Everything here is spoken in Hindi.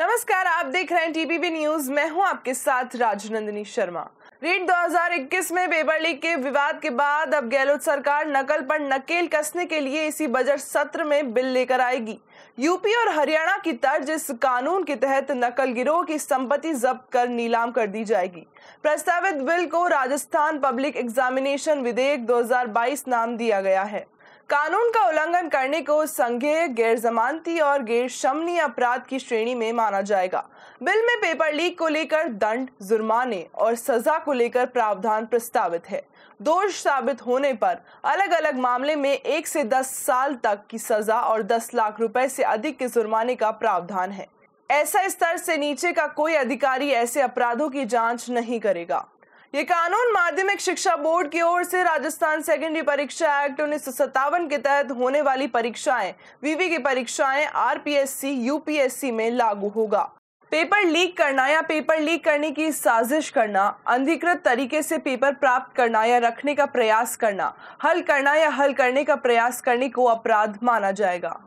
नमस्कार आप देख रहे हैं टीपीबी न्यूज मैं हूं आपके साथ राजनंदिनी शर्मा रीट 2021 में पेपर लीक के विवाद के बाद अब गहलोत सरकार नकल पर नकेल कसने के लिए इसी बजट सत्र में बिल लेकर आएगी यूपी और हरियाणा की तर्ज इस कानून के तहत नकल गिरोह की संपत्ति जब्त कर नीलाम कर दी जाएगी प्रस्तावित बिल को राजस्थान पब्लिक एग्जामिनेशन विधेयक 2022 नाम दिया गया है कानून का उल्लंघन करने को संघीय गैर जमानती और गैर शमनीय अपराध की श्रेणी में माना जाएगा बिल में पेपर लीक को लेकर दंड जुर्माने और सजा को लेकर प्रावधान प्रस्तावित है दोष साबित होने पर अलग अलग मामले में एक से दस साल तक की सजा और दस लाख रुपए से अधिक के जुर्माने का प्रावधान है ऐसा स्तर से नीचे का कोई अधिकारी ऐसे अपराधों की जांच नहीं करेगा ये कानून माध्यमिक शिक्षा बोर्ड की ओर से राजस्थान सेकेंडरी परीक्षा एक्ट उन्नीस के तहत होने वाली परीक्षाएं वीवी की परीक्षाएं आरपीएससी यूपीएससी में लागू होगा पेपर लीक करना या पेपर लीक करने की साजिश करना अंधिकृत तरीके से पेपर प्राप्त करना या रखने का प्रयास करना हल करना या हल करने का प्रयास करने को अपराध माना जाएगा